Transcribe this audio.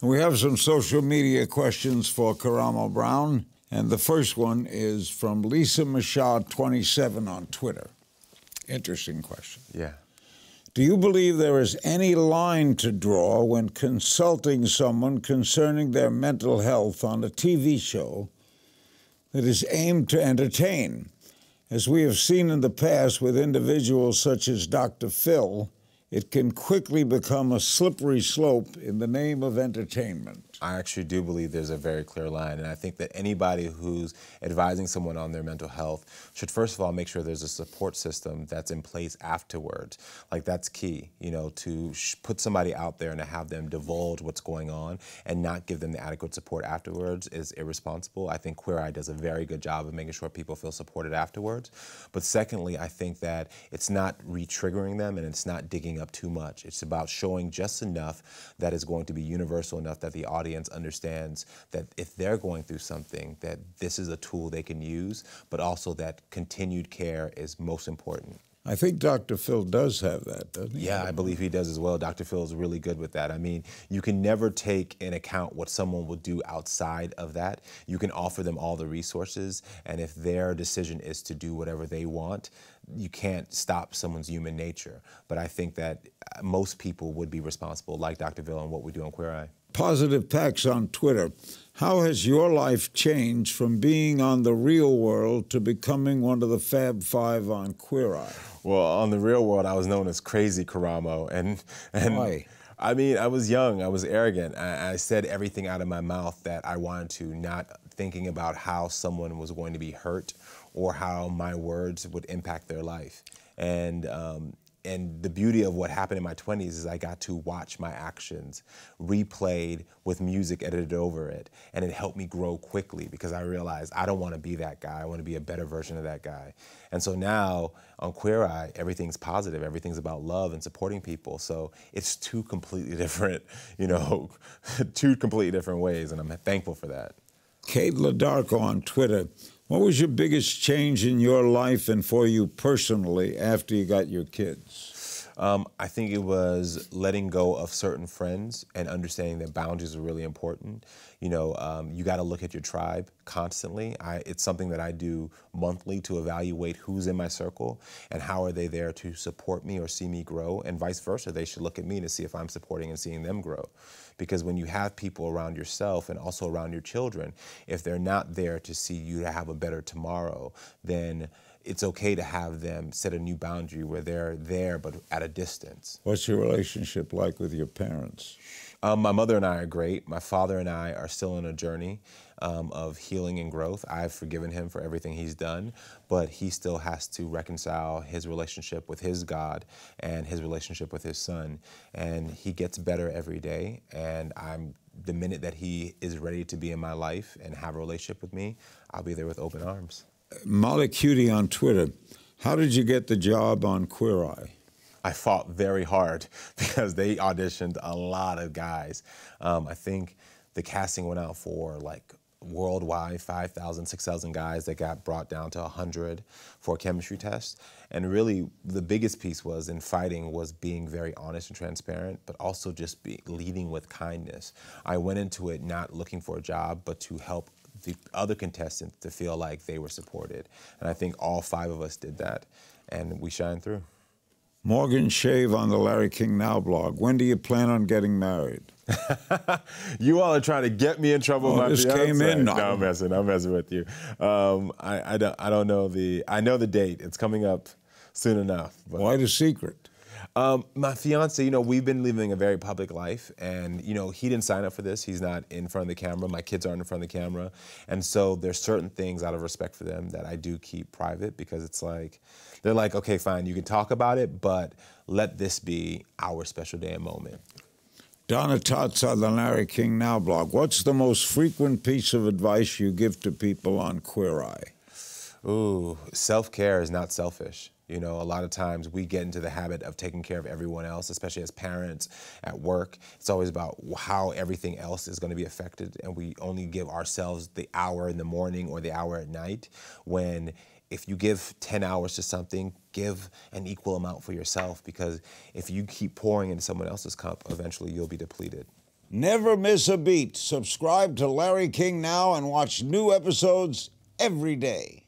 We have some social media questions for Karamo Brown. And the first one is from Lisa Mashad 27 on Twitter. Interesting question. Yeah. Do you believe there is any line to draw when consulting someone concerning their mental health on a TV show that is aimed to entertain? As we have seen in the past with individuals such as Dr. Phil, it can quickly become a slippery slope in the name of entertainment. I actually do believe there's a very clear line. And I think that anybody who's advising someone on their mental health should, first of all, make sure there's a support system that's in place afterwards. Like, that's key, you know, to put somebody out there and to have them divulge what's going on and not give them the adequate support afterwards is irresponsible. I think Queer Eye does a very good job of making sure people feel supported afterwards. But secondly, I think that it's not re triggering them and it's not digging up too much. It's about showing just enough that is going to be universal enough that the audience audience understands that if they're going through something, that this is a tool they can use, but also that continued care is most important. I think Dr. Phil does have that, doesn't he? Yeah, I believe he does as well. Dr. Phil is really good with that. I mean, you can never take in account what someone will do outside of that. You can offer them all the resources, and if their decision is to do whatever they want, you can't stop someone's human nature. But I think that most people would be responsible, like Dr. Phil and what we do on Queer Eye. Positive packs on Twitter. How has your life changed from being on the real world to becoming one of the Fab Five on Queer Eye? Well, on the real world, I was known as Crazy Karamo, and and. Why? I mean, I was young. I was arrogant. I, I, said everything out of my mouth that I wanted to, not thinking about how someone was going to be hurt or how my words would impact their life. And um, and the beauty of what happened in my 20s is I got to watch my actions replayed with music edited over it. And it helped me grow quickly because I realized I don't want to be that guy. I want to be a better version of that guy. And so now on Queer Eye, everything's positive. Everything's about love and supporting people. So it's two completely different, you know, two completely different ways. And I'm thankful for that. Kate Ladarko on Twitter what was your biggest change in your life and for you personally after you got your kids? Um, I think it was letting go of certain friends and understanding that boundaries are really important. You know, um, you got to look at your tribe constantly. I, it's something that I do monthly to evaluate who's in my circle and how are they there to support me or see me grow, and vice versa. They should look at me to see if I'm supporting and seeing them grow. Because when you have people around yourself and also around your children, if they're not there to see you to have a better tomorrow, then it's okay to have them set a new boundary where they're there but at a distance. What's your relationship like with your parents? Um, my mother and I are great. My father and I are still in a journey um, of healing and growth. I've forgiven him for everything he's done, but he still has to reconcile his relationship with his God and his relationship with his son. And he gets better every day. And I'm the minute that he is ready to be in my life and have a relationship with me, I'll be there with open arms. Molly Cutie on Twitter. How did you get the job on Queer Eye? I fought very hard because they auditioned a lot of guys. Um, I think the casting went out for like worldwide 5,000, 6,000 guys that got brought down to 100 for a chemistry test. And really, the biggest piece was in fighting was being very honest and transparent, but also just be, leading with kindness. I went into it not looking for a job, but to help the other contestants to feel like they were supported. And I think all five of us did that, and we shined through. Morgan Shave on the Larry King Now blog. When do you plan on getting married? you all are trying to get me in trouble. Oh, this came in. No, I'm messing. I'm messing with you. Um, I, I, don't. I don't know the. I know the date. It's coming up soon enough. But Why the secret? Um, my fiance, you know, we've been living a very public life, and you know, he didn't sign up for this. He's not in front of the camera. My kids aren't in front of the camera, and so there's certain things out of respect for them that I do keep private because it's like, they're like, okay, fine, you can talk about it, but let this be our special day and moment. Donna Tots on the Larry King Now blog. What's the most frequent piece of advice you give to people on Queer Eye? Ooh, self care is not selfish. You know, a lot of times we get into the habit of taking care of everyone else, especially as parents at work. It's always about how everything else is going to be affected, and we only give ourselves the hour in the morning or the hour at night when if you give 10 hours to something, give an equal amount for yourself because if you keep pouring into someone else's cup, eventually you'll be depleted. Never miss a beat. Subscribe to Larry King now and watch new episodes every day.